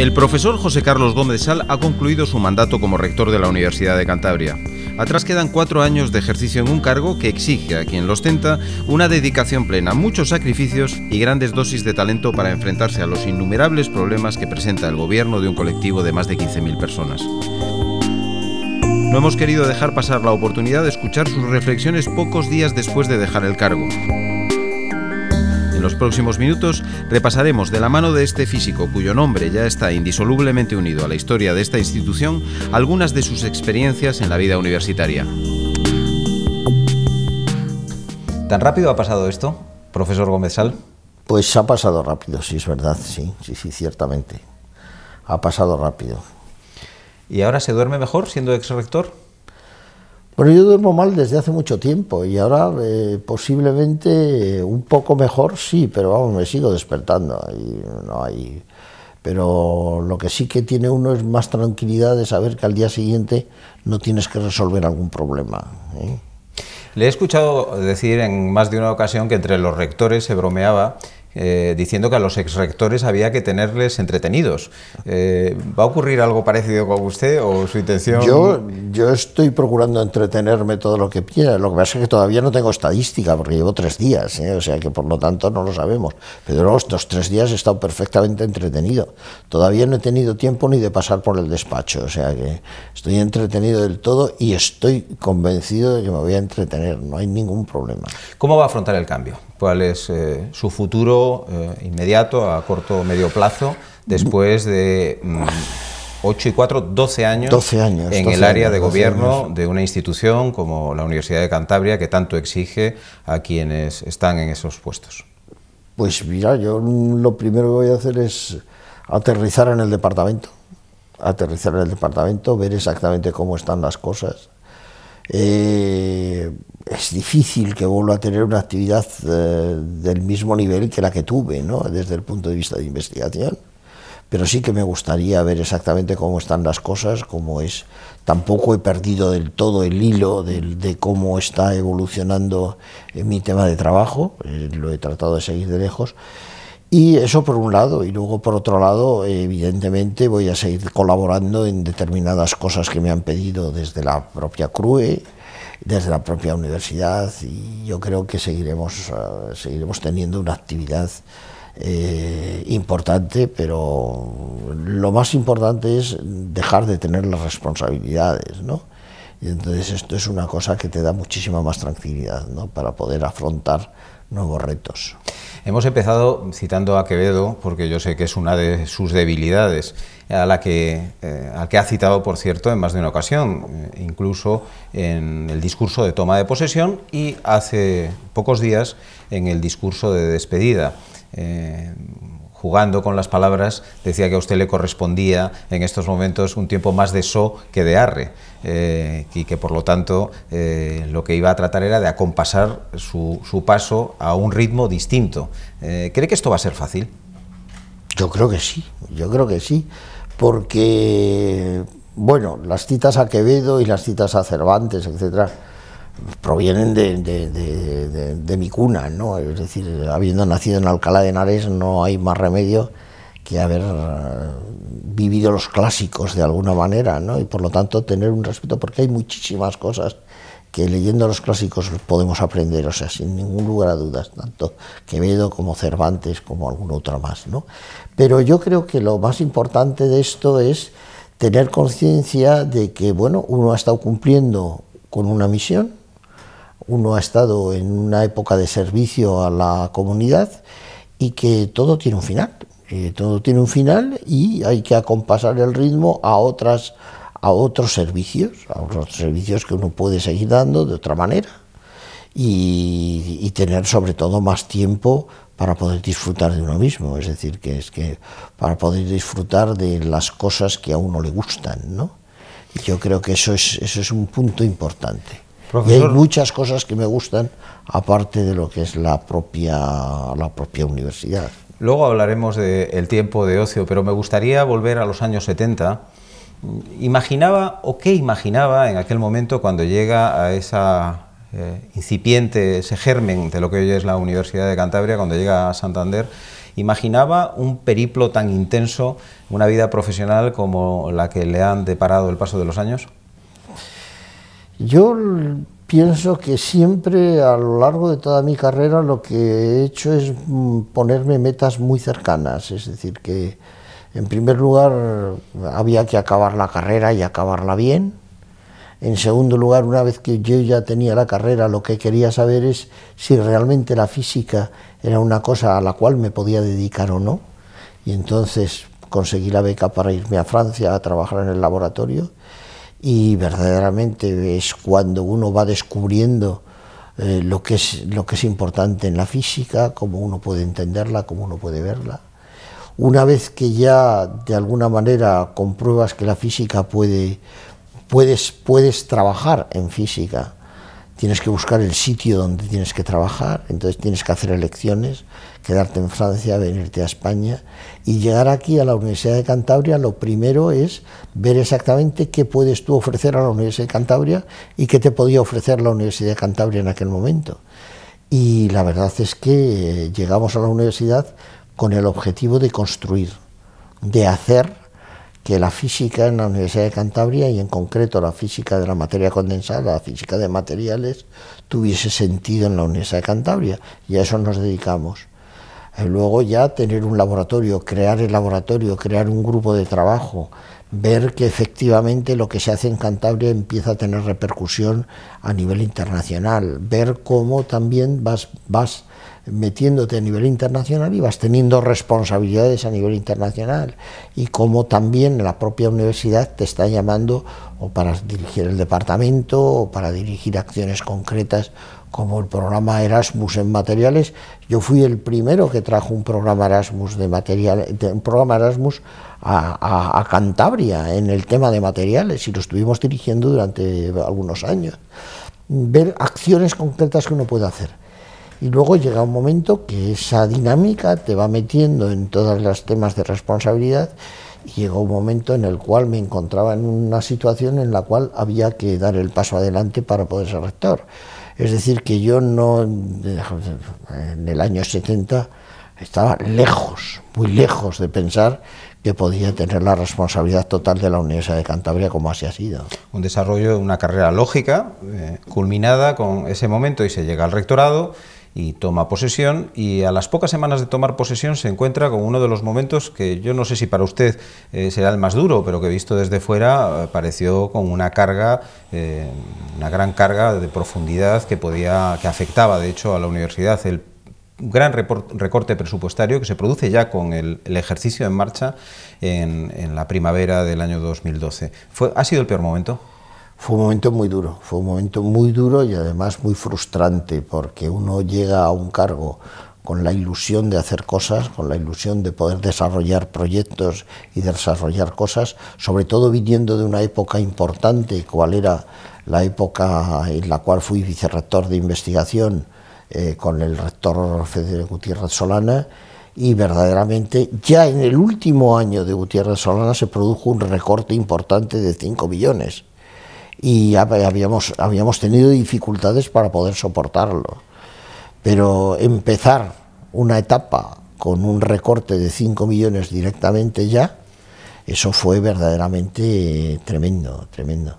El profesor José Carlos Gómez Sal ha concluido su mandato como rector de la Universidad de Cantabria. Atrás quedan cuatro años de ejercicio en un cargo que exige a quien lo ostenta una dedicación plena, muchos sacrificios y grandes dosis de talento para enfrentarse a los innumerables problemas que presenta el gobierno de un colectivo de más de 15.000 personas. No hemos querido dejar pasar la oportunidad de escuchar sus reflexiones pocos días después de dejar el cargo. En los próximos minutos repasaremos de la mano de este físico cuyo nombre ya está indisolublemente unido a la historia de esta institución algunas de sus experiencias en la vida universitaria. ¿Tan rápido ha pasado esto, profesor Gómez Sal? Pues ha pasado rápido, sí, es verdad, sí, sí, sí, ciertamente. Ha pasado rápido. ¿Y ahora se duerme mejor siendo ex rector? Bueno, yo duermo mal desde hace mucho tiempo y ahora eh, posiblemente eh, un poco mejor sí, pero vamos, me sigo despertando y no hay... Pero lo que sí que tiene uno es más tranquilidad de saber que al día siguiente no tienes que resolver algún problema. ¿eh? Le he escuchado decir en más de una ocasión que entre los rectores se bromeaba eh, diciendo que a los exrectores había que tenerles entretenidos. Eh, ¿Va a ocurrir algo parecido con usted o su intención? Yo, yo estoy procurando entretenerme todo lo que quiera. Lo que pasa es que todavía no tengo estadística porque llevo tres días, ¿eh? o sea que por lo tanto no lo sabemos. Pero estos tres días he estado perfectamente entretenido. Todavía no he tenido tiempo ni de pasar por el despacho, o sea que estoy entretenido del todo y estoy convencido de que me voy a entretener. No hay ningún problema. ¿Cómo va a afrontar el cambio? cuál es eh, su futuro eh, inmediato, a corto o medio plazo, después de 8 mm, y 4, 12 años, en el área de gobierno de una institución como la Universidad de Cantabria, que tanto exige a quienes están en esos puestos. Pues mira, yo lo primero que voy a hacer es aterrizar en el departamento, aterrizar en el departamento, ver exactamente cómo están las cosas, eh, es difícil que vuelva a tener una actividad eh, del mismo nivel que la que tuve, ¿no? desde el punto de vista de investigación. Pero sí que me gustaría ver exactamente cómo están las cosas, cómo es. Tampoco he perdido del todo el hilo de, cómo está evolucionando eh, mi tema de trabajo, lo he tratado de seguir de lejos, y eso por un lado, y luego por otro lado, evidentemente voy a seguir colaborando en determinadas cosas que me han pedido desde la propia CRUE, desde la propia universidad, y yo creo que seguiremos, eh, seguiremos teniendo una actividad eh, importante, pero lo más importante es dejar de tener las responsabilidades, ¿no? Y entonces esto es una cosa que te da muchísima más tranquilidad, ¿no? Para poder afrontar nuevos retos. Hemos empezado citando a Quevedo, porque yo sé que es una de sus debilidades, a la que, eh, al que ha citado, por cierto, en más de una ocasión, eh, incluso en el discurso de toma de posesión y hace pocos días en el discurso de despedida. Eh, jugando con las palabras, decía que a usted le correspondía en estos momentos un tiempo más de so que de arre, eh, y que por lo tanto eh, lo que iba a tratar era de acompasar su, paso a un ritmo distinto. Eh, ¿Cree que esto va a ser fácil? Yo creo que sí, yo creo que sí, porque, bueno, las citas a Quevedo y las citas a Cervantes, etcétera, provienen de, de, mi cuna, ¿no? Es decir, habiendo nacido en Alcalá de Henares no hay más remedio que haber eh, vivido los clásicos de alguna manera, ¿no? Y por lo tanto tener un respeto, porque hay muchísimas cosas que leyendo los clásicos podemos aprender, o sea, sin ningún lugar a dudas, tanto Quevedo como Cervantes como alguna otra más, ¿no? Pero yo creo que lo más importante de esto es tener conciencia de que, bueno, uno ha estado cumpliendo con una misión, uno ha estado en una época de servicio a la comunidad y que todo tiene un final. Eh, todo tiene un final y hay que acompasar el ritmo a otras a otros servicios, a otros servicios que uno puede seguir dando de otra manera y, tener sobre todo más tiempo para poder disfrutar de uno mismo, es decir, que es que para poder disfrutar de las cosas que a uno le gustan, ¿no? Y yo creo que eso es, eso es un punto importante hay muchas cosas que me gustan, aparte de lo que es la propia, la propia universidad. Luego hablaremos del tiempo de ocio, pero me gustaría volver a los años 70. ¿Imaginaba o qué imaginaba en aquel momento cuando llega a esa eh, incipiente, ese germen de lo que hoy es la Universidad de Cantabria, cuando llega a Santander? imaginaba un periplo tan intenso, una vida profesional como la que le han deparado el paso de los años? Yo pienso que siempre a lo largo de toda mi carrera lo que he hecho es mm, ponerme metas muy cercanas, es decir, que en primer lugar había que acabar la carrera y acabarla bien. En segundo lugar, una vez que yo ya tenía la carrera, lo que quería saber es si realmente la física era una cosa a la cual me podía dedicar o no. Y entonces conseguí la beca para irme a Francia a trabajar en el laboratorio y verdaderamente es cuando uno va descubriendo eh, lo, que es, importante en la física, cómo uno puede entenderla, cómo uno puede verla. Una vez que ya de alguna manera compruebas que la física puede, puedes, puedes trabajar en física, tienes que buscar el sitio donde tienes que trabajar, entonces tienes que hacer elecciones, quedarte en Francia, venirte a España y llegar aquí a la Universidad de Cantabria, lo primero es ver exactamente qué puedes tú ofrecer a la Universidad de Cantabria y qué te podía ofrecer la Universidad de Cantabria en aquel momento. Y la verdad es que eh, llegamos a la universidad con el objetivo de construir, de hacer que la física en la Universidad de Cantabria y en concreto la física de la materia condensada, la física de materiales, tuviese sentido en la Universidad de Cantabria y a eso nos dedicamos. Eh, luego ya tener un laboratorio, crear el laboratorio, crear un grupo de trabajo, ver que efectivamente lo que se hace en Cantabria empieza a tener repercusión a nivel internacional, ver cómo también vas, vas metiéndote a nivel internacional y vas teniendo responsabilidades a nivel internacional y como también la propia universidad te está llamando o para dirigir el departamento o para dirigir acciones concretas como el programa Erasmus en materiales. Yo fui el primero que trajo un programa Erasmus de material, programa Erasmus a, Cantabria en el tema de materiales y lo estuvimos dirigiendo durante algunos años. Ver acciones concretas que uno puede hacer. Y luego llega un momento que esa dinámica te va metiendo en todos los temas de responsabilidad y llegó un momento en el cual me encontraba en una situación en la cual había que dar el paso adelante para poder ser rector. Es decir, que yo no, en el año 70, estaba lejos, muy lejos de pensar que podía tener la responsabilidad total de la Universidad de Cantabria como así ha sido. Un desarrollo, una carrera lógica, eh, culminada con ese momento y se llega al rectorado y toma posesión y a las pocas semanas de tomar posesión se encuentra con uno de los momentos que yo no sé si para usted eh, será el más duro, pero que visto desde fuera eh, pareció con una carga, eh, una gran carga de profundidad que podía, que afectaba de hecho a la universidad. El gran recorte presupuestario que se produce ya con el, ejercicio en marcha en, en, la primavera del año 2012. Fue, ¿Ha sido el peor momento? Fue un momento muy duro, fue un momento muy duro y además muy frustrante porque uno llega a un cargo con la ilusión de hacer cosas, con la ilusión de poder desarrollar proyectos y desarrollar cosas, sobre todo viniendo de una época importante, cual era la época en la cual fui vicerrector de investigación eh, con el rector Federico Gutiérrez Solana, y verdaderamente ya en el último año de Gutiérrez Solana se produjo un recorte importante de 5 millones y habíamos, habíamos tenido dificultades para poder soportarlo. Pero empezar una etapa con un recorte de 5 millones directamente ya, eso fue verdaderamente eh, tremendo, tremendo.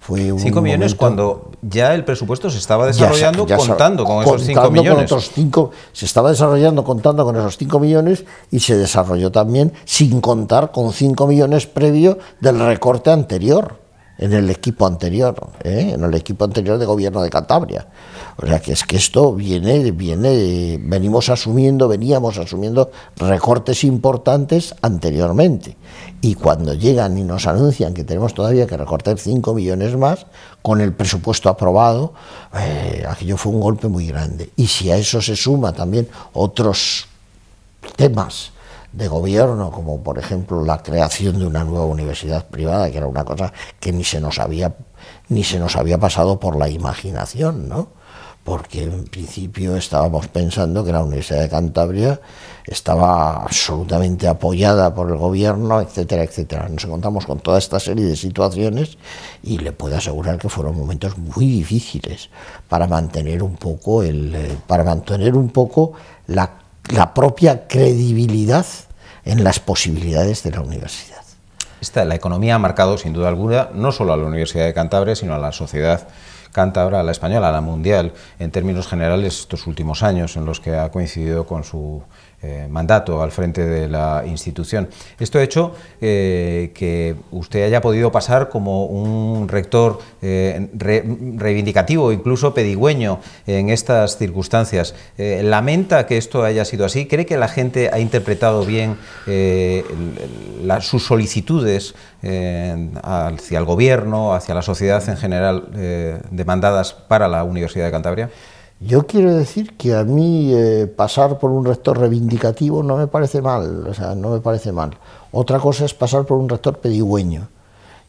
Fue 5 millones cuando ya el presupuesto se estaba desarrollando contando con esos 5 millones. cinco, se estaba desarrollando contando con esos 5 millones y se desarrolló también sin contar con 5 millones previo del recorte anterior en el equipo anterior, ¿eh? en el equipo anterior de gobierno de Cantabria. O sea que es que esto viene, viene, venimos asumiendo, veníamos asumiendo recortes importantes anteriormente. Y cuando llegan y nos anuncian que tenemos todavía que recortar 5 millones más con el presupuesto aprobado, eh, aquello fue un golpe muy grande. Y si a eso se suma también otros temas de gobierno, como por ejemplo la creación de una nueva universidad privada, que era una cosa que ni se nos había, ni se nos había pasado por la imaginación, ¿no? porque en principio estábamos pensando que la Universidad de Cantabria estaba absolutamente apoyada por el gobierno, etcétera, etcétera. Nos encontramos con toda esta serie de situaciones y le puedo asegurar que fueron momentos muy difíciles para mantener un poco el eh, para mantener un poco la la propia credibilidad en las posibilidades de la universidad. Esta, la economía ha marcado, sin duda alguna, no solo a la Universidad de Cantabria, sino a la sociedad ...canta a la española, a la mundial, en términos generales estos últimos años en los que ha coincidido con su eh, mandato al frente de la institución. Esto ha hecho eh, que usted haya podido pasar como un rector eh, reivindicativo, incluso pedigüeño en estas circunstancias. ¿Lamenta que esto haya sido así? ¿Cree que la gente ha interpretado bien sus solicitudes hacia el gobierno, hacia la sociedad en general demandadas para la Universidad de Cantabria? Yo quiero decir que a mí eh, pasar por un rector reivindicativo no me parece mal, o sea, no me parece mal. Otra cosa es pasar por un rector pedigüeño.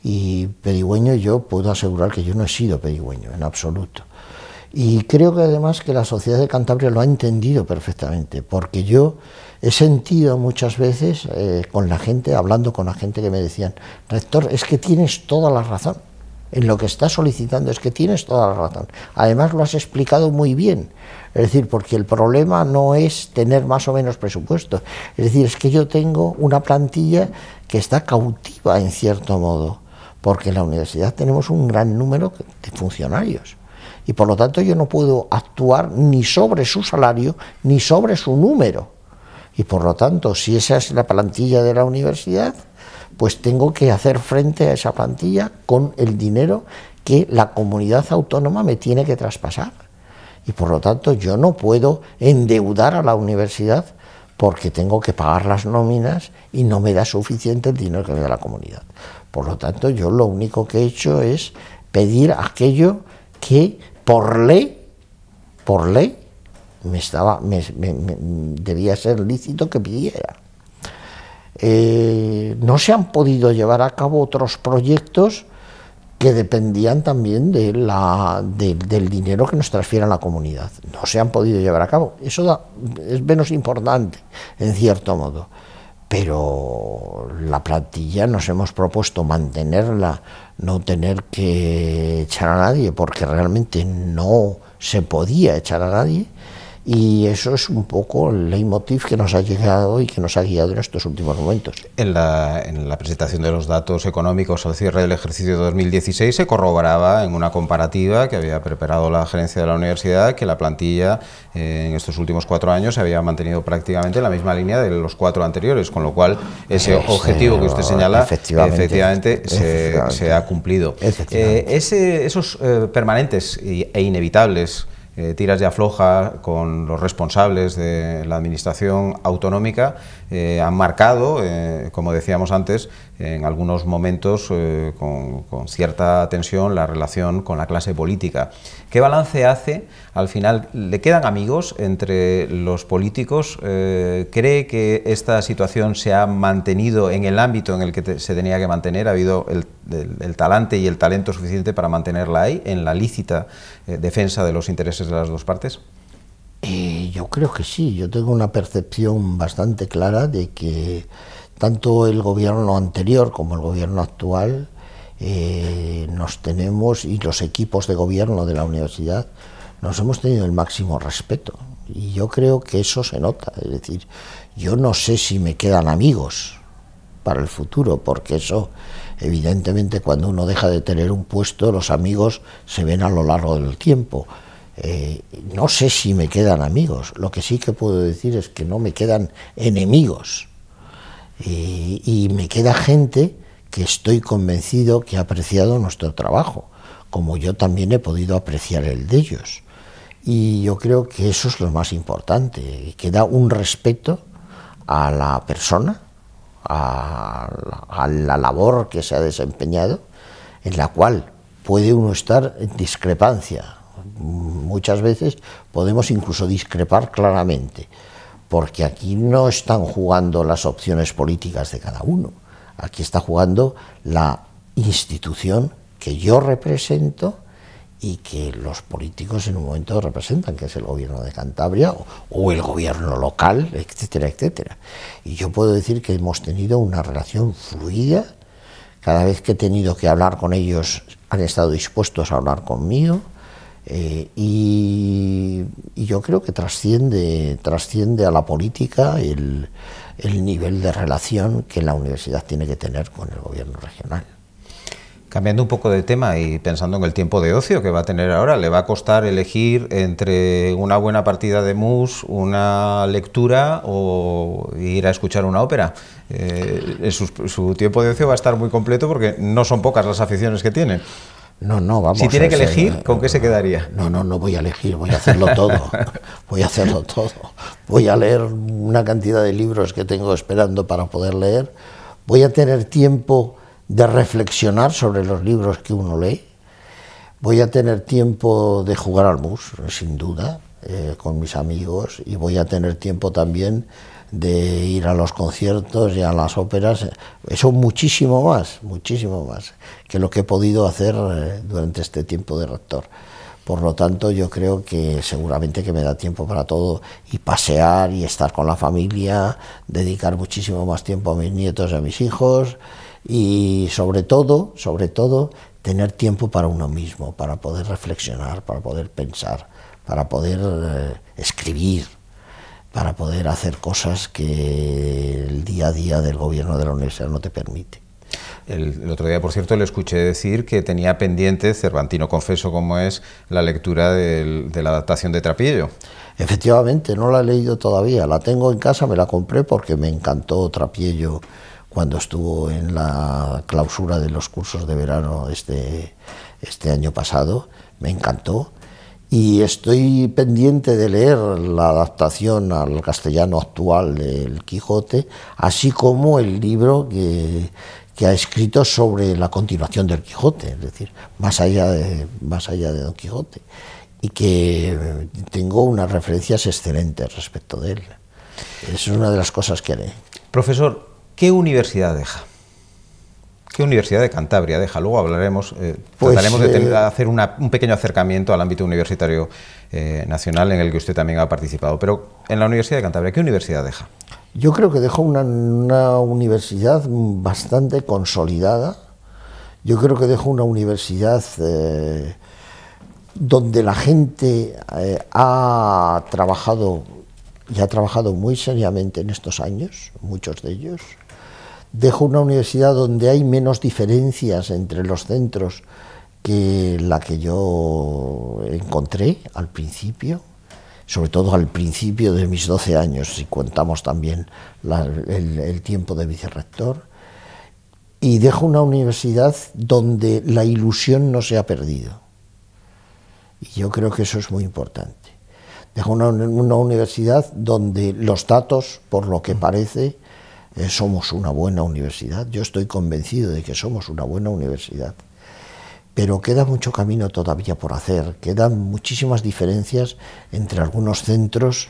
Y pedigüeño yo puedo asegurar que yo no he sido pedigüeño en absoluto. Y creo que además que la sociedad de Cantabria lo ha entendido perfectamente, porque yo he sentido muchas veces eh, con la gente, hablando con la gente que me decían, rector, es que tienes toda la razón en lo que está solicitando es que tienes toda la razón. Además lo has explicado muy bien. Es decir, porque el problema no es tener más o menos presupuesto. Es decir, es que yo tengo una plantilla que está cautiva en cierto modo, porque en la universidad tenemos un gran número de funcionarios. Y por lo tanto yo no puedo actuar ni sobre su salario ni sobre su número. Y por lo tanto, si esa es la plantilla de la universidad, pues tengo que hacer frente a esa plantilla con el dinero que la comunidad autónoma me tiene que traspasar. Y por lo tanto yo no puedo endeudar a la universidad porque tengo que pagar las nóminas y no me da suficiente el dinero que me da la comunidad. Por lo tanto yo lo único que he hecho es pedir aquello que por ley, por ley, me estaba, debía ser lícito que pidiera. Eh, no se han podido llevar a cabo otros proyectos que dependían también de la, del dinero que nos transfiera la comunidad. No se han podido llevar a cabo. Eso es menos importante, en cierto modo. Pero la plantilla nos hemos propuesto mantenerla, no tener que echar a nadie, porque realmente no se podía echar a nadie. Y eso es un poco el leitmotiv que nos ha llegado y que nos ha guiado en estos últimos momentos. En la, presentación de los datos económicos al cierre del ejercicio 2016 se corroboraba en una comparativa que había preparado la gerencia de la universidad que la plantilla eh, en estos últimos cuatro años se había mantenido prácticamente en la misma línea de los cuatro anteriores, con lo cual ese objetivo que usted señala efectivamente, se, ha cumplido. Eh, ese, esos eh, permanentes e inevitables eh, tiras de afloja con los responsables de la administración autonómica eh, han marcado, eh, como decíamos antes, en algunos momentos eh, con, cierta tensión la relación con la clase política. ¿Qué balance hace? Al final, ¿le quedan amigos entre los políticos? ¿Cree que esta situación se ha mantenido en el ámbito en el que se tenía que mantener? ¿Ha habido el, talante y el talento suficiente para mantenerla ahí, en la lícita defensa de los intereses de las dos partes? Eh, yo creo que sí, yo tengo una percepción bastante clara de que tanto el gobierno anterior como el gobierno actual eh, nos tenemos y los equipos de gobierno de la universidad nos hemos tenido el máximo respeto. Y yo creo que eso se nota. Es decir, yo no sé si me quedan amigos para el futuro, porque eso, evidentemente, cuando uno deja de tener un puesto, los amigos se ven a lo largo del tiempo. Eh, no sé si me quedan amigos, lo que sí que puedo decir es que no me quedan enemigos. Eh, y me queda gente que estoy convencido que ha apreciado nuestro trabajo, como yo también he podido apreciar el de ellos. Y yo creo que eso es lo más importante, que da un respeto a la persona, a la labor que se ha desempeñado, en la cual puede uno estar en discrepancia, muchas veces podemos incluso discrepar claramente, porque aquí no están jugando las opciones políticas de cada uno, aquí está jugando la institución que yo represento y que los políticos en un momento representan, que es el gobierno de Cantabria o, el gobierno local, etcétera, etcétera. Y yo puedo decir que hemos tenido una relación fluida, cada vez que he tenido que hablar con ellos han estado dispuestos a hablar conmigo, eh, y, yo creo que trasciende, trasciende a la política el, el, nivel de relación que la universidad tiene que tener con el gobierno regional. Cambiando un poco de tema y pensando en el tiempo de ocio que va a tener ahora, le va a costar elegir entre una buena partida de mus, una lectura o ir a escuchar una ópera. Eh, su tiempo de ocio va a estar muy completo porque no son pocas las aficiones que tiene. No, no, vamos. Si tiene que elegir, eh, ¿con qué se quedaría? No, no, no voy a elegir, voy a hacerlo todo. voy a hacerlo todo. Voy a leer una cantidad de libros que tengo esperando para poder leer. Voy a tener tiempo de reflexionar sobre los libros que uno lee. Voy a tener tiempo de jugar al mus, sin duda, eh, con mis amigos. Y voy a tener tiempo también de ir a los conciertos y a las óperas, eso muchísimo más, muchísimo más que lo que he podido hacer eh, durante este tiempo de rector. Por lo tanto, yo creo que seguramente que me da tiempo para todo y pasear y estar con la familia, dedicar muchísimo más tiempo a mis nietos y a mis hijos y sobre todo, sobre todo, tener tiempo para uno mismo, para poder reflexionar, para poder pensar, para poder eh, escribir para poder hacer cosas que el día a día del gobierno de la universidad no te permite. El, otro día, por cierto, le escuché decir que tenía pendiente, Cervantino confeso como es, la lectura de la adaptación de Trapillo. Efectivamente, no la he leído todavía, la tengo en casa, me la compré porque me encantó Trapiello cuando estuvo en la clausura de los cursos de verano este, este año pasado, me encantó y estoy pendiente de leer la adaptación al castellano actual del Quijote, así como el libro que, ha escrito sobre la continuación del Quijote, es decir, más allá de, más allá de Don Quijote, y que tengo unas referencias excelentes respecto de él. Es una de las cosas que haré. Profesor, ¿qué universidad deja? ¿Qué Universidad de Cantabria deja? Luego hablaremos, eh, pues, de eh, hacer un pequeño acercamiento al ámbito universitario eh, nacional en el que usted también ha participado. Pero en la Universidad de Cantabria, ¿qué universidad deja? Yo creo que dejo una, universidad bastante consolidada. Yo creo que dejo una universidad donde la gente ha trabajado y ha trabajado muy seriamente en estos años, muchos de ellos dejo una universidad donde hay menos diferencias entre los centros que la que yo encontré al principio, sobre todo al principio de mis 12 años, si contamos también el, tiempo de vicerrector, y dejo una universidad donde la ilusión no se ha perdido. Y yo creo que eso es muy importante. Dejo una universidad donde los datos, por lo que parece, eh, somos una buena universidad, yo estoy convencido de que somos una buena universidad, pero queda mucho camino todavía por hacer, quedan muchísimas diferencias entre algunos centros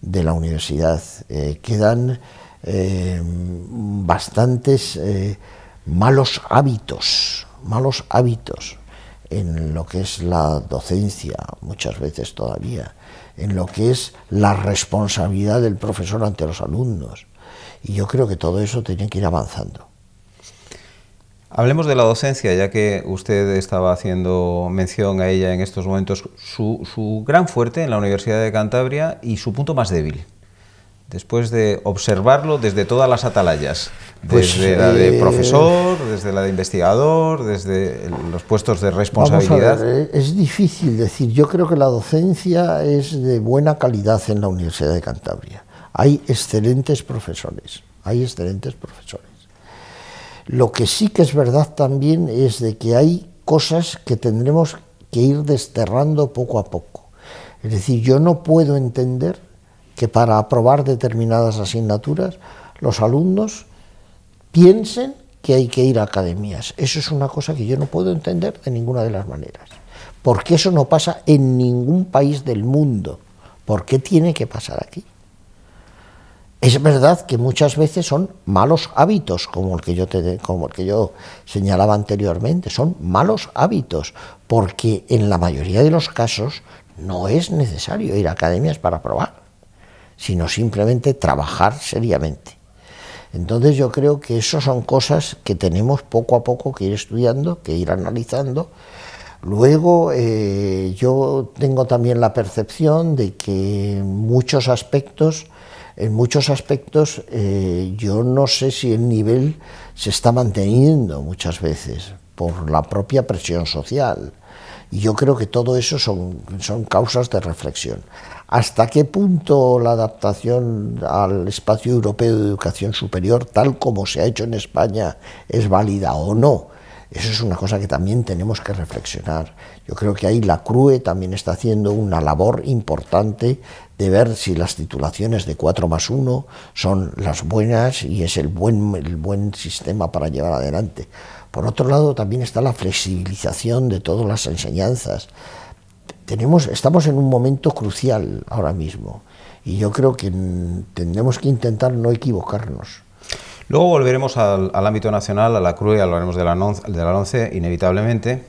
de la universidad, eh, quedan eh, bastantes malos hábitos, malos hábitos en lo que es la docencia, muchas veces todavía, en lo que es la responsabilidad del profesor ante los alumnos. Y yo creo que todo eso tiene que ir avanzando. Hablemos de la docencia, ya que usted estaba haciendo mención a ella en estos momentos, su, gran fuerte en la Universidad de Cantabria y su punto más débil, después de observarlo desde todas las atalayas, pues, desde la de eh, profesor, desde la de investigador, desde los puestos de responsabilidad. Eh, es difícil decir, yo creo que la docencia es de buena calidad en la Universidad de Cantabria hay excelentes profesores, hay excelentes profesores. Lo que sí que es verdad también es de que hay cosas que tendremos que ir desterrando poco a poco. Es decir, yo no puedo entender que para aprobar determinadas asignaturas los alumnos piensen que hay que ir a academias. Eso es una cosa que yo no puedo entender de ninguna de las maneras. Porque eso no pasa en ningún país del mundo. ¿Por qué tiene que pasar aquí? Es verdad que muchas veces son malos hábitos, como el que yo te, yo señalaba anteriormente, son malos hábitos, porque en la mayoría de los casos no es necesario ir a academias para probar, sino simplemente trabajar seriamente. Entonces yo creo que eso son cosas que tenemos poco a poco que ir estudiando, que ir analizando. Luego eh, yo tengo también la percepción de que muchos aspectos en muchos aspectos eh, yo no sé si el nivel se está manteniendo muchas veces por la propia presión social. Y yo creo que todo eso son, son causas de reflexión. ¿Hasta qué punto la adaptación al espacio europeo de educación superior, tal como se ha hecho en España, es válida o no? Eso es una cosa que también tenemos que reflexionar. Yo creo que ahí la CRUE también está haciendo una labor importante de ver si las titulaciones de 4 más 1 son las buenas y es el buen, el buen sistema para llevar adelante. Por otro lado, también está la flexibilización de todas las enseñanzas. estamos en un momento crucial ahora mismo y yo creo que tendremos que intentar no equivocarnos. Luego volveremos al, ámbito nacional, a la CRUE, hablaremos de la, de la inevitablemente.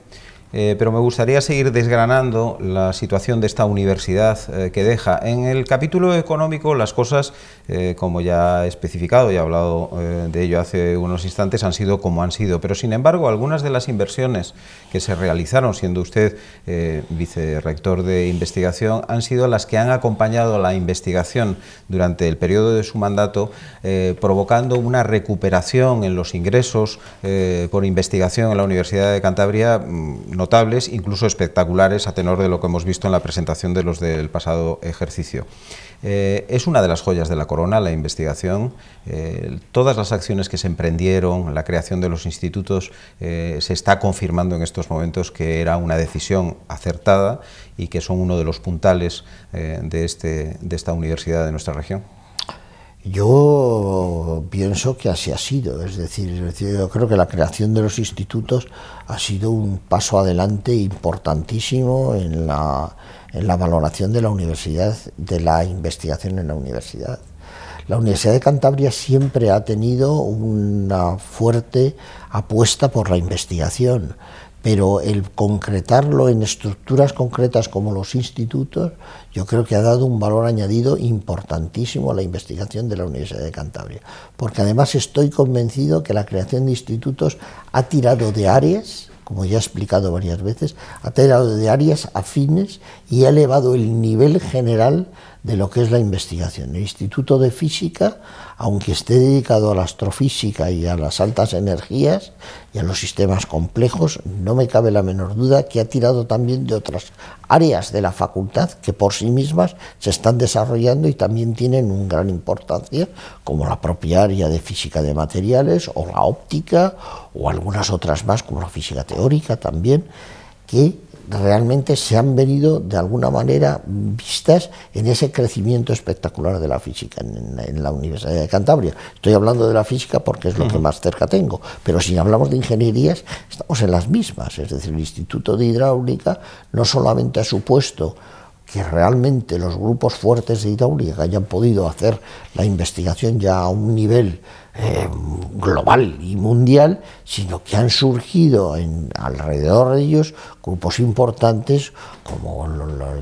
Eh, pero me gustaría seguir desgranando la situación de esta universidad eh, que deja. En el capítulo económico las cosas, eh, como ya he especificado y he hablado de ello hace unos instantes, han sido como han sido. Pero sin embargo, algunas de las inversiones que se realizaron, siendo usted ...vicerector de investigación, han sido las que han acompañado la investigación durante el periodo de su mandato, provocando una recuperación en los ingresos por investigación en la Universidad de Cantabria. Mm, notables, incluso espectaculares, a tenor de lo que hemos visto en la presentación de los del pasado ejercicio. Eh, es una de las joyas de la corona, la investigación. Eh, todas las acciones que se emprendieron, la creación de los institutos, eh, se está confirmando en estos momentos que era una decisión acertada y que son uno de los puntales de, este, de esta universidad de nuestra región. Yo pienso que así ha sido, es decir, yo creo que la creación de los institutos ha sido un paso adelante importantísimo en la, en la valoración de la universidad, de la investigación en la universidad. La Universidad de Cantabria siempre ha tenido una fuerte apuesta por la investigación pero el concretarlo en estructuras concretas como los institutos, yo creo que ha dado un valor añadido importantísimo a la investigación de la Universidad de Cantabria, porque además estoy convencido que la creación de institutos ha tirado de áreas, como ya he explicado varias veces, ha tirado de áreas afines y ha elevado el nivel general de lo que es la investigación. El Instituto de Física, aunque esté dedicado a la astrofísica y a las altas energías y a los sistemas complejos, no me cabe la menor duda que ha tirado también de otras áreas de la facultad que por sí mismas se están desarrollando y también tienen una gran importancia, como la propia área de física de materiales o la óptica o algunas otras más, como la física teórica también, que realmente se han venido de alguna manera vistas en ese crecimiento espectacular de la física en, la Universidad de Cantabria. Estoy hablando de la física porque es lo que más cerca tengo, pero si hablamos de ingenierías estamos en las mismas, es decir, el Instituto de Hidráulica no solamente ha supuesto que realmente los grupos fuertes de hidráulica hayan podido hacer la investigación ya a un nivel eh, global y mundial, sino que han surgido alrededor de ellos grupos importantes como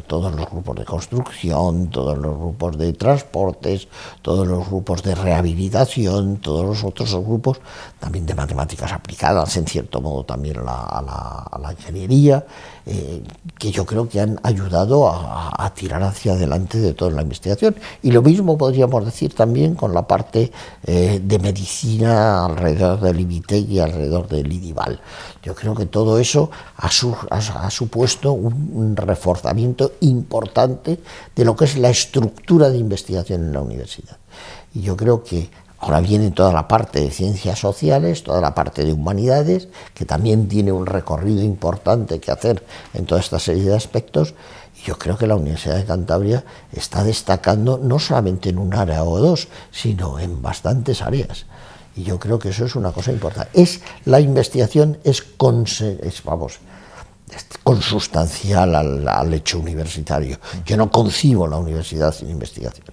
todos los grupos de construcción, todos los grupos de transportes, todos los grupos de rehabilitación, todos los otros grupos también de matemáticas aplicadas, en cierto modo también a la, ingeniería, eh, que yo creo que han ayudado a, tirar hacia adelante de toda la investigación. Y lo mismo podríamos decir también con la parte eh, de medicina alrededor del IBITEC y alrededor de Lidival. Yo creo que todo eso ha, supuesto un, reforzamiento importante de lo que es la estructura de investigación en la universidad. Y yo creo que ahora viene toda la parte de ciencias sociales, toda la parte de humanidades, que también tiene un recorrido importante que hacer en toda esta serie de aspectos. Y yo creo que la Universidad de Cantabria está destacando no solamente en un área o dos, sino en bastantes áreas. Y yo creo que eso es una cosa importante. Es, la investigación es, vamos, consustancial al, hecho universitario. Yo no concibo la universidad sin investigación.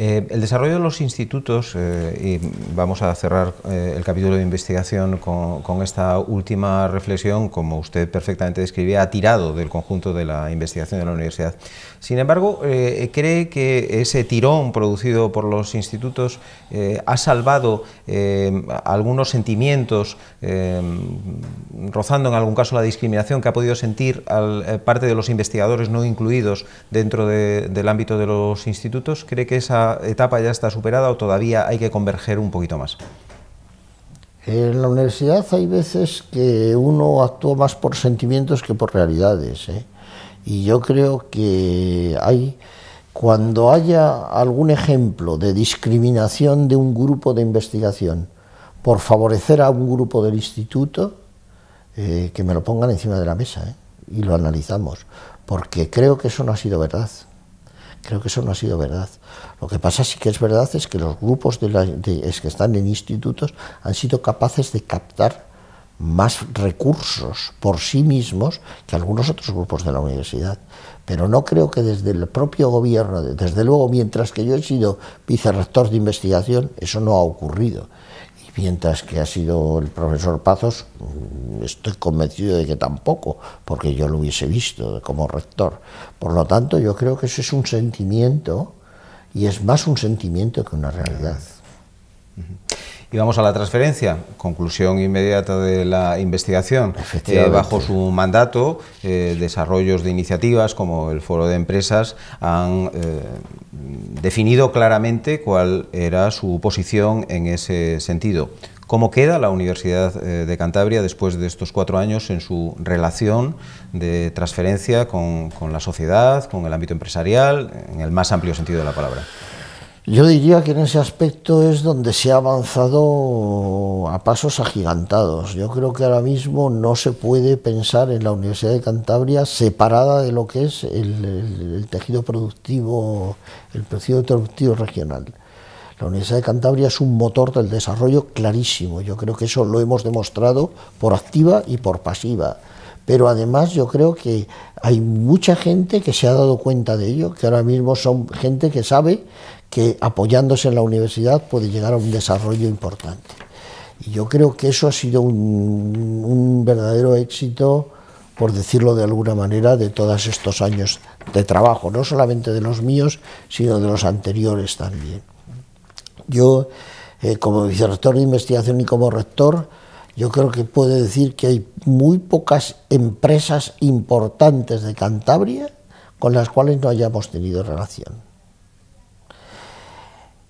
Eh, el desarrollo de los institutos, eh, y vamos a cerrar eh, el capítulo de investigación con, con, esta última reflexión, como usted perfectamente describía, ha tirado del conjunto de la investigación de la universidad. Sin embargo, eh, cree que ese tirón producido por los institutos eh, ha salvado eh, algunos sentimientos, rozando en algún caso la discriminación que ha podido sentir parte de los investigadores no incluidos dentro del ámbito de los institutos. ¿Cree que esa etapa ya está superada o todavía hay que converger un poquito más? En la universidad hay veces que uno actúa más por sentimientos que por realidades. Y yo creo que hay, cuando haya algún ejemplo de discriminación de un grupo de investigación por favorecer a un grupo del instituto, eh, que me lo pongan encima de la mesa ¿eh? y lo analizamos, porque creo que eso no ha sido verdad. Creo que eso no ha sido verdad. Lo que pasa sí que es verdad es que los grupos de la, que están en institutos han sido capaces de captar más recursos por sí mismos que algunos otros grupos de la universidad. Pero no creo que desde el propio gobierno, desde luego mientras que yo he sido vicerrector de investigación, eso no ha ocurrido. Y mientras que ha sido el profesor Pazos, mm, estoy convencido de que tampoco, porque yo lo hubiese visto como rector. Por lo tanto, yo creo que eso es un sentimiento y es más un sentimiento que una realidad. Y vamos a la transferencia, conclusión inmediata de la investigación. Eh, bajo su mandato, eh, desarrollos de iniciativas como el Foro de Empresas han eh, definido claramente cuál era su posición en ese sentido. ¿Cómo queda la Universidad de Cantabria después de estos cuatro años en su relación de transferencia con la sociedad, con el ámbito empresarial, en el más amplio sentido de la palabra? Yo diría que en ese aspecto es donde se ha avanzado a pasos agigantados. Yo creo que ahora mismo no se puede pensar en la Universidad de Cantabria separada de lo que es el, tejido productivo, el tejido productivo regional. La Universidad de Cantabria es un motor del desarrollo clarísimo. Yo creo que eso lo hemos demostrado por activa y por pasiva pero además yo creo que hay mucha gente que se ha dado cuenta de ello, que ahora mismo son gente que sabe que apoyándose en la universidad puede llegar a un desarrollo importante. Y yo creo que eso ha sido un, verdadero éxito, por decirlo de alguna manera, de todos estos años de trabajo, no solamente de los míos, sino de los anteriores también. Yo, eh, como vicerrector de investigación y como rector, yo creo que puedo decir que hay muy pocas empresas importantes de Cantabria con las cuales no hayamos tenido relación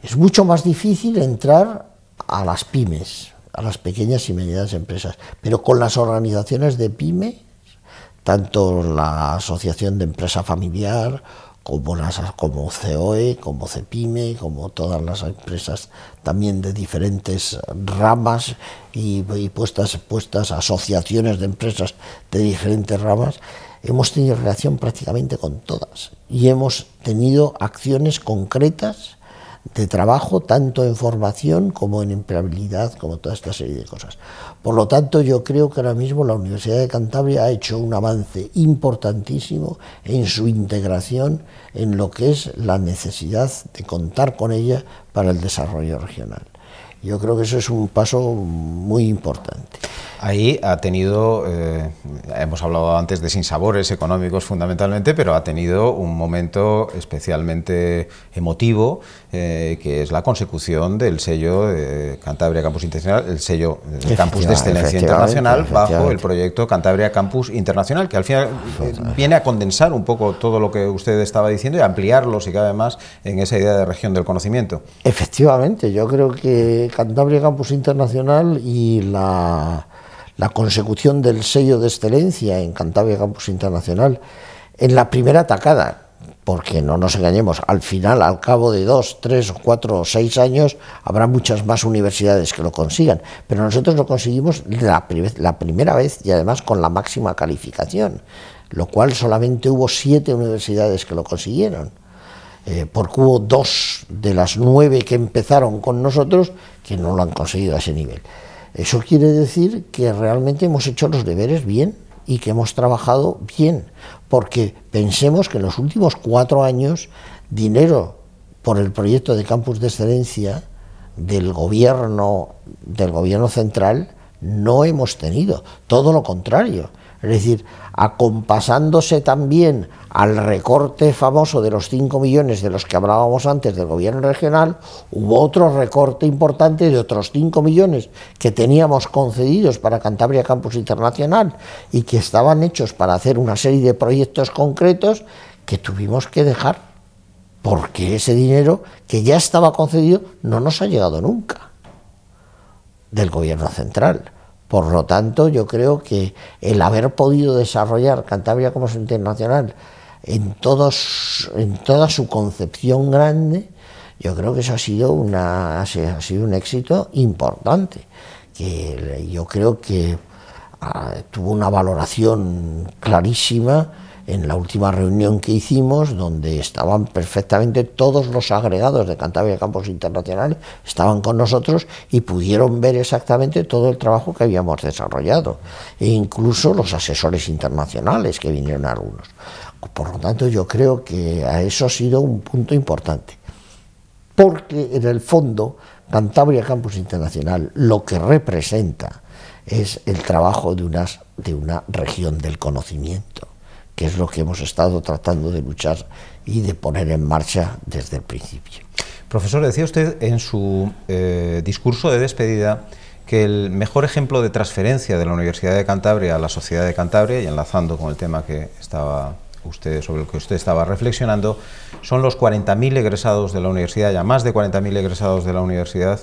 es mucho más difícil entrar a las pymes, a las pequeñas y medianas empresas, pero con las organizaciones de pyme, tanto la Asociación de Empresa Familiar, como, las, como COE, como CEPIME, como todas las empresas también de diferentes ramas y, puestas, puestas asociaciones de empresas de diferentes ramas, hemos tenido relación prácticamente con todas y hemos tenido acciones concretas de trabajo, tanto en formación como en empleabilidad, como toda esta serie de cosas. Por lo tanto, yo creo que ahora mismo la Universidad de Cantabria ha hecho un avance importantísimo en su integración en lo que es la necesidad de contar con ella para el desarrollo regional. Yo creo que eso es un paso muy importante. Ahí ha tenido, eh, hemos hablado antes de sinsabores económicos fundamentalmente, pero ha tenido un momento especialmente emotivo eh, que es la consecución del sello de eh, Cantabria Campus Internacional, el sello de Campus de Excelencia Internacional bajo el proyecto Cantabria Campus Internacional, que al final eh, viene a condensar un poco todo lo que usted estaba diciendo y ampliarlo, si cabe más, en esa idea de región del conocimiento. Efectivamente, yo creo que Cantabria Campus Internacional y la, la consecución del sello de excelencia en Cantabria Campus Internacional en la primera atacada porque no nos engañemos, al final, al cabo de dos, tres, cuatro o seis años, habrá muchas más universidades que lo consigan, pero nosotros lo conseguimos la, primera vez y además con la máxima calificación, lo cual solamente hubo siete universidades que lo consiguieron. Eh, porque hubo dos de las nueve que empezaron con nosotros que no lo han conseguido a ese nivel. Eso quiere decir que realmente hemos hecho los deberes bien y que hemos trabajado bien, porque pensemos que en los últimos cuatro años dinero por el proyecto de campus de excelencia del gobierno del gobierno central no hemos tenido, todo lo contrario. Es decir, acompasándose también al recorte famoso de los 5 millones de los que hablábamos antes del gobierno regional, hubo otro recorte importante de otros 5 millones que teníamos concedidos para Cantabria Campus Internacional y que estaban hechos para hacer una serie de proyectos concretos que tuvimos que dejar porque ese dinero que ya estaba concedido no nos ha llegado nunca del gobierno central. Por lo tanto, yo creo que el haber podido desarrollar Cantabria como su internacional en, todos, toda su concepción grande, yo creo que eso ha sido, una, ha sido un éxito importante, que yo creo que ah, tuvo una valoración clarísima en la última reunión que hicimos, donde estaban perfectamente todos los agregados de Cantabria Campus Internacional, estaban con nosotros y pudieron ver exactamente todo el trabajo que habíamos desarrollado, e incluso los asesores internacionales que vinieron algunos. Por lo tanto, yo creo que a eso ha sido un punto importante, porque en el fondo Cantabria Campus Internacional lo que representa es el trabajo de una región del conocimiento que es lo que hemos estado tratando de luchar y de poner en marcha desde el principio. Profesor, decía usted en su eh, discurso de despedida que el mejor ejemplo de transferencia de la Universidad de Cantabria a la Sociedad de Cantabria, y enlazando con el tema que estaba usted, sobre el que usted estaba reflexionando, son los 40.000 egresados de la universidad, ya más de 40.000 egresados de la universidad,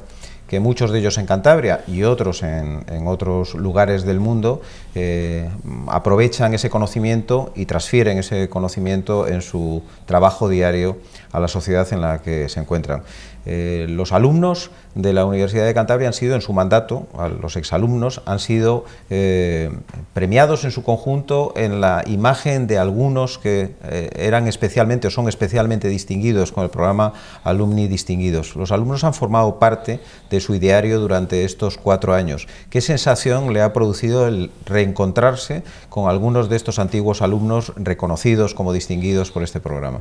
que muchos de ellos en Cantabria y otros en, otros lugares del mundo eh, aprovechan ese conocimiento y transfieren ese conocimiento en su trabajo diario a la sociedad en la que se encuentran. Eh, los alumnos de la Universidad de Cantabria han sido, en su mandato, los exalumnos, han sido eh, premiados en su conjunto en la imagen de algunos que eh, eran especialmente o son especialmente distinguidos con el programa Alumni Distinguidos. Los alumnos han formado parte de su ideario durante estos cuatro años. ¿Qué sensación le ha producido el reencontrarse con algunos de estos antiguos alumnos reconocidos como distinguidos por este programa?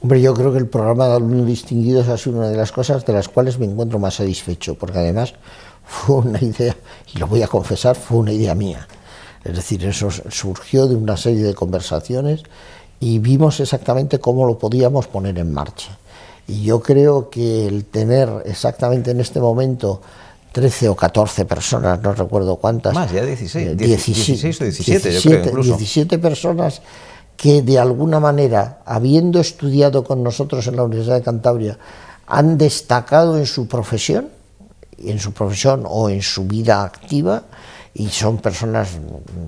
Hombre, yo creo que el programa de alumnos distinguidos ha sido una de las cosas de las cuales me encuentro más satisfecho, porque además fue una idea, y lo voy a confesar, fue una idea mía. Es decir, eso surgió de una serie de conversaciones y vimos exactamente cómo lo podíamos poner en marcha. Y yo creo que el tener exactamente en este momento 13 o 14 personas, no recuerdo cuántas. Más, ya 16. 16, eh, o 17, 17, yo creo, incluso. 17 personas que de alguna manera, habiendo estudiado con nosotros en la Universidad de Cantabria, han destacado en su profesión, en su profesión o en su vida activa, y son personas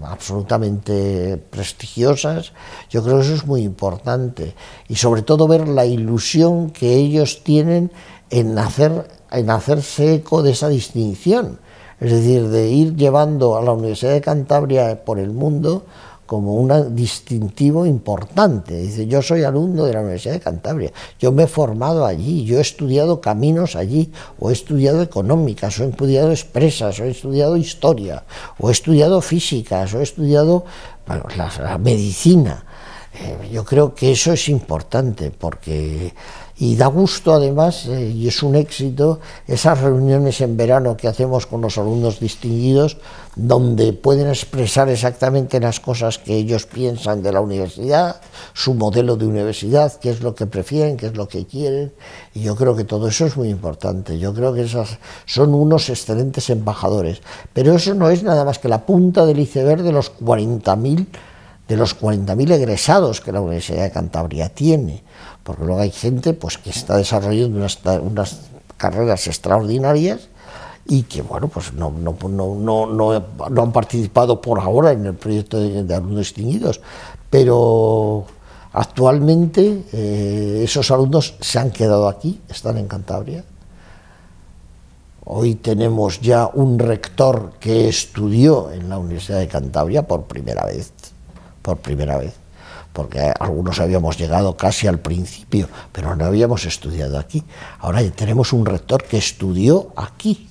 absolutamente prestigiosas, yo creo que eso es muy importante. Y sobre todo ver la ilusión que ellos tienen en, hacer, en hacerse eco de esa distinción, es decir, de ir llevando a la Universidad de Cantabria por el mundo como un distintivo importante. Dice, yo soy alumno de la Universidad de Cantabria, yo me he formado allí, yo he estudiado caminos allí, o he estudiado económicas, o he estudiado expresas, o he estudiado historia, o he estudiado físicas, o he estudiado la, medicina. Eh, yo creo que eso es importante porque y da gusto además, eh, y es un éxito, esas reuniones en verano que hacemos con los alumnos distinguidos, donde pueden expresar exactamente las cosas que ellos piensan de la universidad, su modelo de universidad, qué es lo que prefieren, qué es lo que quieren. Y yo creo que todo eso es muy importante. Yo creo que esas son unos excelentes embajadores. Pero eso no es nada más que la punta del iceberg de los 40.000 de los 40.000 egresados que la Universidad de Cantabria tiene porque luego hay gente pues, que está desarrollando unas, carreras extraordinarias y que bueno pues no, no, han participado por ahora en el proyecto de, alumnos distinguidos pero actualmente eh, esos alumnos se han quedado aquí están en Cantabria hoy tenemos ya un rector que estudió en la Universidad de Cantabria por primera vez por primera vez porque algunos habíamos llegado casi al principio, pero no habíamos estudiado aquí. Ahora ya tenemos un rector que estudió aquí,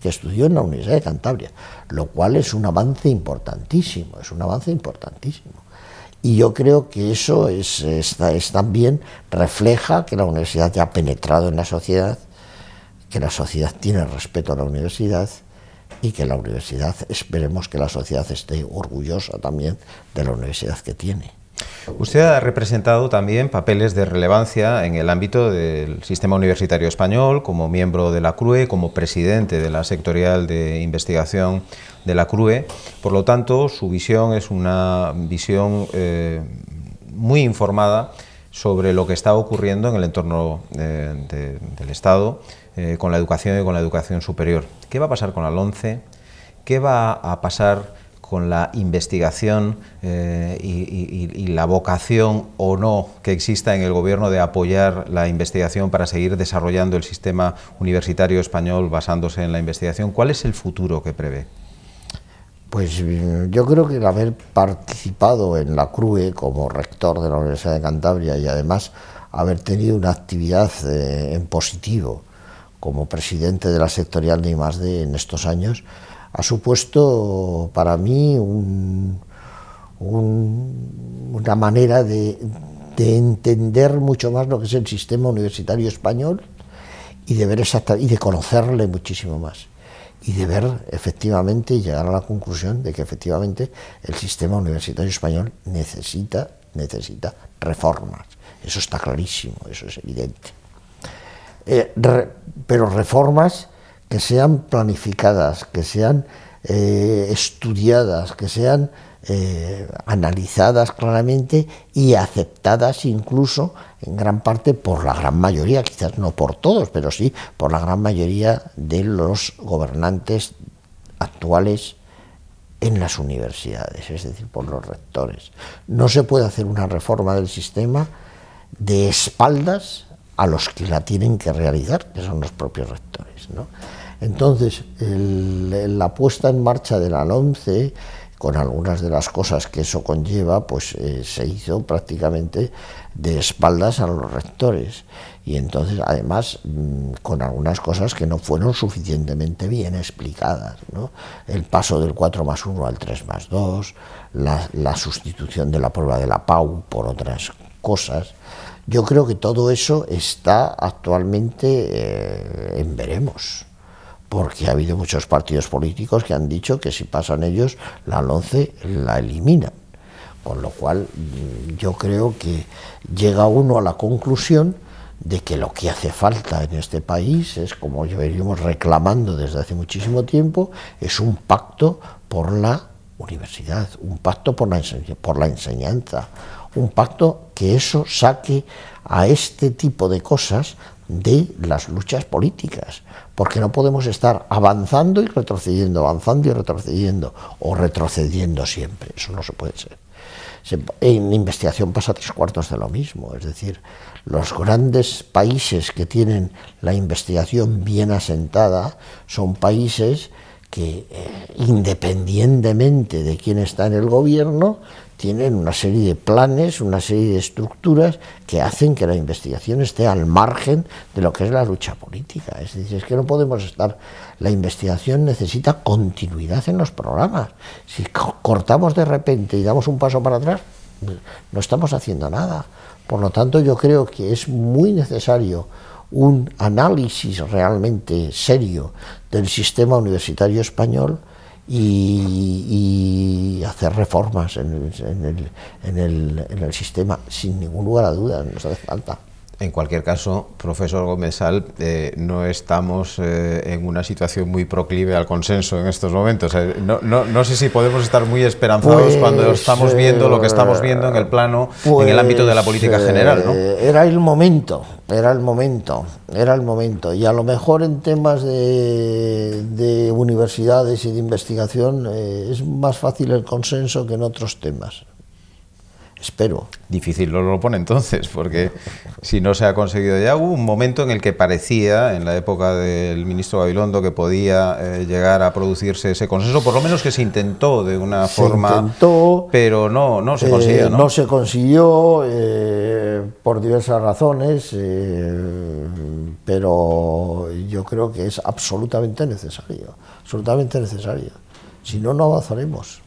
que estudió en la Universidad de Cantabria, lo cual es un avance importantísimo, es un avance importantísimo. Y yo creo que eso es, también refleja que la universidad ya ha penetrado en la sociedad, que la sociedad tiene respeto a la universidad y que la universidad, esperemos que la sociedad esté orgullosa también de la universidad que tiene. Usted ha representado también papeles de relevancia en el ámbito del sistema universitario español, como miembro de la CRUE, como presidente de la sectorial de investigación de la CRUE. Por lo tanto, su visión es una visión eh, muy informada sobre lo que está ocurriendo en el entorno eh, del Estado eh, con la educación y con la educación superior. ¿Qué va a pasar con la ONCE? ¿Qué va a pasar con la investigación eh, y, la vocación o no que exista en el Gobierno de apoyar la investigación para seguir desarrollando el sistema universitario español basándose en la investigación, ¿cuál es el futuro que prevé? Pues mm, yo creo que haber participado en la CRUE como rector de la Universidad de Cantabria y además haber tenido una actividad eh, en positivo como presidente de la sectorial de I+.D. en estos años, ha supuesto para mí una manera de, entender mucho más lo que es el sistema universitario español y de, ver y de conocerle muchísimo más y de ver efectivamente llegar a la conclusión de que efectivamente el sistema universitario español necesita, necesita reformas. Eso está clarísimo, eso es evidente. Eh, pero reformas que sean planificadas, que sean eh, estudiadas, que sean eh, analizadas claramente y aceptadas incluso en gran parte por la gran mayoría, quizás no por todos, pero sí por la gran mayoría de los gobernantes actuales en las universidades, es decir, por los rectores. No se puede hacer una reforma del sistema de espaldas a los que la tienen que realizar, que son los propios rectores. Entonces, la puesta en marcha del la con algunas de las cosas que eso conlleva, pues eh, se hizo prácticamente de espaldas a los rectores. Y entonces, además, mm, con algunas cosas que no fueron suficientemente bien explicadas. El paso del 4 más 1 al 3 más 2, la, la sustitución de la prueba de la PAU por otras cosas yo creo que todo eso está actualmente eh, en veremos, porque ha habido muchos partidos políticos que han dicho que si pasan ellos, la 11 la eliminan. Con lo cual, mm, yo creo que llega uno a la conclusión de que lo que hace falta en este país es, como ya venimos reclamando desde hace muchísimo tiempo, es un pacto por la universidad, un pacto por por la enseñanza, un pacto que eso saque a este tipo de cosas de las luchas políticas, porque no podemos estar avanzando y retrocediendo, avanzando y retrocediendo, o retrocediendo siempre, eso no se puede ser. En investigación pasa tres cuartos de lo mismo, es decir, los grandes países que tienen la investigación bien asentada son países que, eh, independientemente de quién está en el gobierno, tienen una serie de planes, una serie de estructuras que hacen que la investigación esté al margen de lo que es la lucha política. Es decir, es que no podemos estar, la investigación necesita continuidad en los programas. Si cortamos de repente y damos un paso para atrás, no estamos haciendo nada. Por lo tanto, yo creo que es muy necesario un análisis realmente serio del sistema universitario español, y, hacer reformas en el, en, el, en, el, en el sistema, sin ningún lugar a dudas, nos hace falta. En cualquier caso, profesor Gómez eh, no estamos eh, en una situación muy proclive al consenso en estos momentos. Eh, no, sé si podemos estar muy esperanzados pues, cuando estamos viendo lo que estamos viendo en el plano, en el pues, ámbito de la política general. Era el momento, era el momento, era el momento. Y a lo mejor en temas de universidades y de investigación es más fácil el consenso que en otros temas espero. Difícil lo pone entonces, porque si no se ha conseguido ya, hubo un momento en el que parecía, en la época del ministro Gabilondo, que podía eh, llegar a producirse ese consenso, por lo menos que se intentó de una forma. Intentó, pero no, no se consiguió. Eh, ¿no? ¿no? se consiguió eh, por diversas razones, pero yo creo que es absolutamente necesario, absolutamente necesario. Si no, no avanzaremos.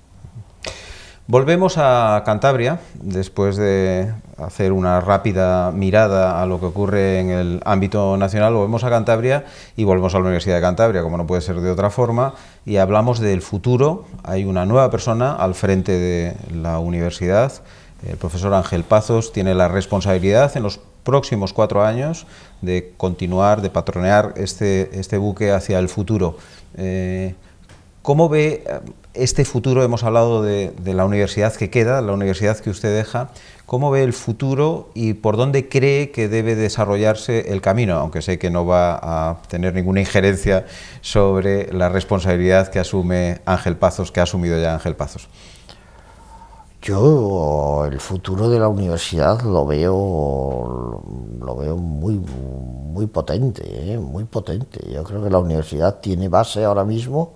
Volvemos a Cantabria, después de hacer una rápida mirada a lo que ocurre en el ámbito nacional, volvemos a Cantabria y volvemos a la Universidad de Cantabria, como no puede ser de otra forma, y hablamos del futuro. Hay una nueva persona al frente de la universidad, el profesor Ángel Pazos tiene la responsabilidad en los próximos cuatro años de continuar, de patronear este, este buque hacia el futuro. Eh, ¿Cómo ve eh, este futuro? Hemos hablado de, la universidad que queda, la universidad que usted deja. ¿Cómo ve el futuro y por dónde cree que debe desarrollarse el camino? Aunque sé que no va a tener ninguna injerencia sobre la responsabilidad que asume Ángel Pazos, que ha asumido ya Ángel Pazos. Yo el futuro de la universidad lo veo, lo veo muy, muy potente, ¿eh? muy potente. Yo creo que la universidad tiene base ahora mismo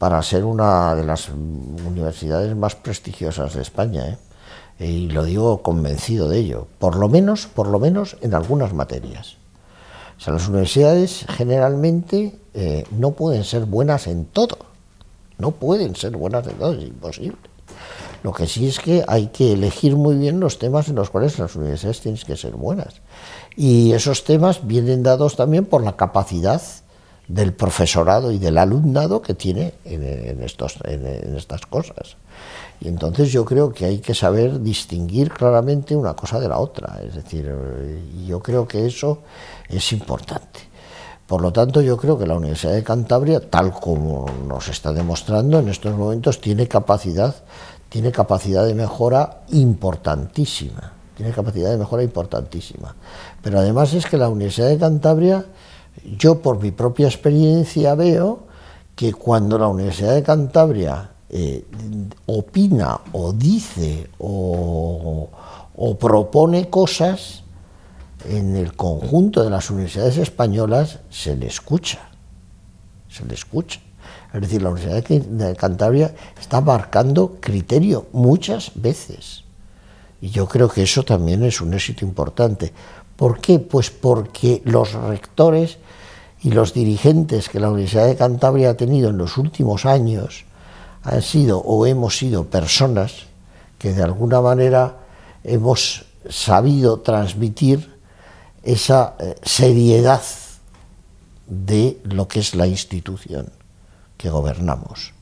para ser una de las universidades más prestigiosas de España. ¿eh? Y lo digo convencido de ello, por lo menos, por lo menos en algunas materias. O sea, las universidades generalmente eh, no pueden ser buenas en todo. No pueden ser buenas en todo, es imposible. Lo que sí es que hay que elegir muy bien los temas en los cuales las universidades tienen que ser buenas. Y esos temas vienen dados también por la capacidad del profesorado y del alumnado que tiene en, estas cosas. Y entonces yo creo que hay que saber distinguir claramente una cosa de la otra. Es decir, eh, yo creo que eso es importante. Por lo tanto, yo creo que la Universidad de Cantabria, tal como nos está demostrando en estos momentos, tiene capacidad, tiene capacidad de mejora importantísima. Tiene capacidad de mejora importantísima. Pero además es que la Universidad de Cantabria yo por mi propia experiencia veo que cuando la Universidad de Cantabria eh, opina o dice o, o propone cosas, en el conjunto de las universidades españolas se le escucha, se le escucha. Es decir, la Universidad de Cantabria está marcando criterio muchas veces. Y yo creo que eso también es un éxito importante. ¿Por qué? Pues porque los rectores y los dirigentes que la Universidad de Cantabria ha tenido en los últimos años han sido o hemos sido personas que de alguna manera hemos sabido transmitir esa eh, seriedad de lo que es la institución que gobernamos.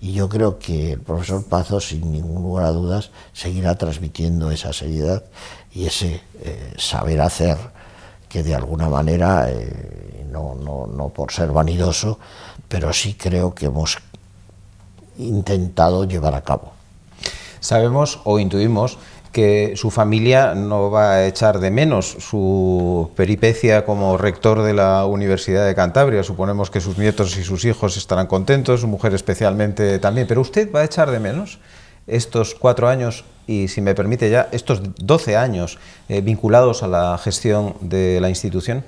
Y yo creo que el profesor Pazo, sin ninguna duda, seguirá transmitiendo esa seriedad y ese eh, saber hacer que de alguna manera eh, no, por ser vanidoso, pero sí creo que hemos intentado llevar a cabo. Sabemos o intuimos que su familia no va a echar de menos su peripecia como rector de la Universidad de Cantabria. Suponemos que sus nietos y sus hijos estarán contentos, su mujer especialmente también. Pero usted va a echar de menos estos cuatro años y, si me permite ya, estos doce años eh, vinculados a la gestión de la institución.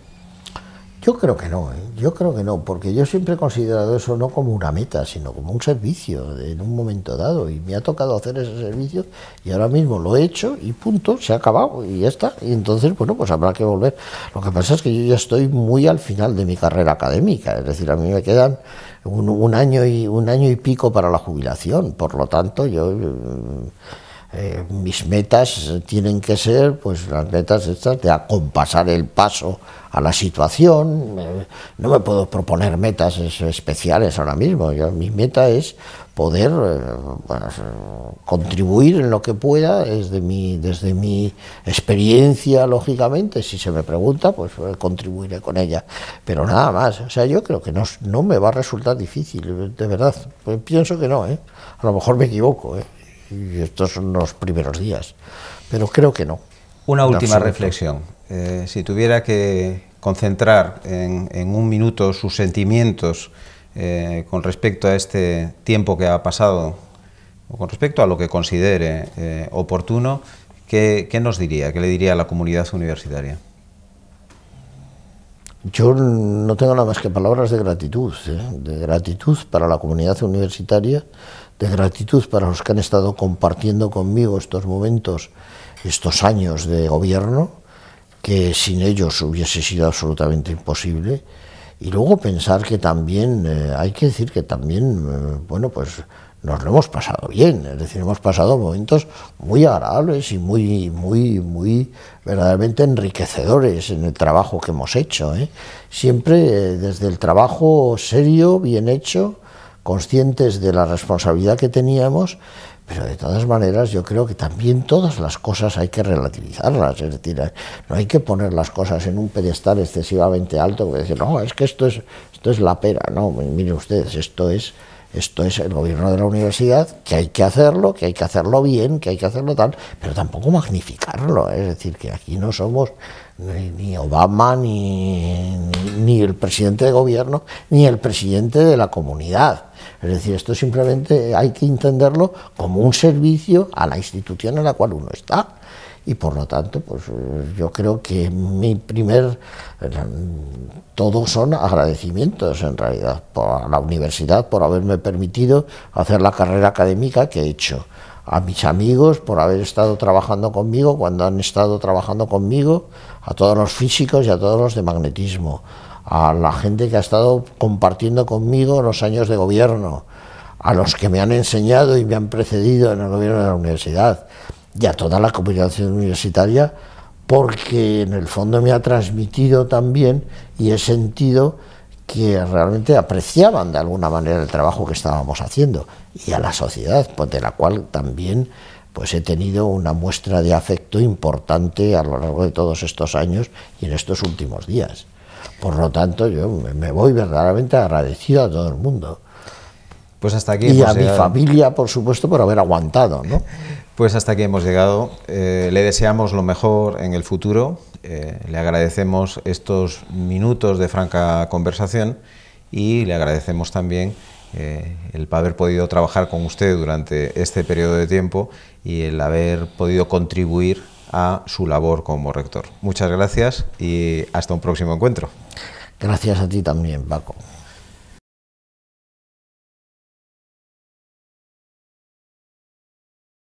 Yo creo que no, ¿eh? yo creo que no, porque yo siempre he considerado eso no como una meta, sino como un servicio en un momento dado, y me ha tocado hacer ese servicio y ahora mismo lo he hecho y punto, se ha acabado y ya está, y entonces, bueno, pues habrá que volver. Lo que pasa es que yo ya estoy muy al final de mi carrera académica, es decir, a mí me quedan un, año, y, un año y pico para la jubilación, por lo tanto, yo... Eh, mis metas tienen que ser pues las metas estas de acompasar el paso a la situación. Eh, no me puedo proponer metas especiales ahora mismo. Yo, mi meta es poder eh, pues, contribuir en lo que pueda desde mi, desde mi experiencia, lógicamente. Si se me pregunta, pues contribuiré con ella. Pero nada más. O sea, yo creo que no, me va a resultar difícil, de verdad. Pues, pienso que no, ¿eh? A lo mejor me equivoco, ¿eh? y estos son los primeros días. Pero creo que no. Una última reflexión. Eh, si tuviera que concentrar en, un minuto sus sentimientos eh, con respecto a este tiempo que ha pasado, o con respecto a lo que considere eh, oportuno, ¿qué, nos diría? ¿Qué le diría a la comunidad universitaria? Yo no tengo nada más que palabras de gratitud, de gratitud para la comunidad universitaria, de gratitud para los que han estado compartiendo conmigo estos momentos, estos años de gobierno, que sin ellos hubiese sido absolutamente imposible. Y luego pensar que también, eh, hay que decir que también, eh, bueno, pues nos lo hemos pasado bien, es decir, hemos pasado momentos muy agradables y muy, muy, muy verdaderamente enriquecedores en el trabajo que hemos hecho. ¿eh? Siempre desde el trabajo serio, bien hecho, conscientes de la responsabilidad que teníamos, pero de todas maneras yo creo que también todas las cosas hay que relativizarlas, es decir, no hay que poner las cosas en un pedestal excesivamente alto y decir, no, es que esto es, esto es la pera, no, mire ustedes, esto es, esto es el gobierno de la universidad, que hay que hacerlo, que hay que hacerlo bien, que hay que hacerlo tal, pero tampoco magnificarlo, es decir, que aquí no somos ni Obama, ni, ni el presidente de gobierno, ni el presidente de la comunidad es decir, esto simplemente hay que entenderlo como un servicio a la institución en la cual uno está. Y por lo tanto, pues yo creo que mi primer, eh, todos son agradecimientos en realidad a la universidad por haberme permitido hacer la carrera académica que he hecho a mis amigos por haber estado trabajando conmigo cuando han estado trabajando conmigo, a todos los físicos y a todos los de magnetismo, a la gente que ha estado compartiendo conmigo los años de gobierno, a los que me han enseñado y me han precedido en el gobierno de la universidad y a toda la comunidad universitaria, porque en el fondo me ha transmitido también y he sentido que realmente apreciaban de alguna manera el trabajo que estábamos haciendo y a la sociedad, pues, de la cual también pues he tenido una muestra de afecto importante a lo largo de todos estos años y en estos últimos días. Por lo tanto, yo me voy verdaderamente agradecido a todo el mundo. Pues hasta aquí. Y a mi familia, por supuesto, por haber aguantado, ¿no? Pues hasta aquí hemos llegado. Eh, le deseamos lo mejor en el futuro. Eh, le agradecemos estos minutos de franca conversación y le agradecemos también eh, el haber podido trabajar con usted durante este periodo de tiempo y el haber podido contribuir a su labor como rector. Muchas gracias y hasta un próximo encuentro. Gracias a ti también, Paco.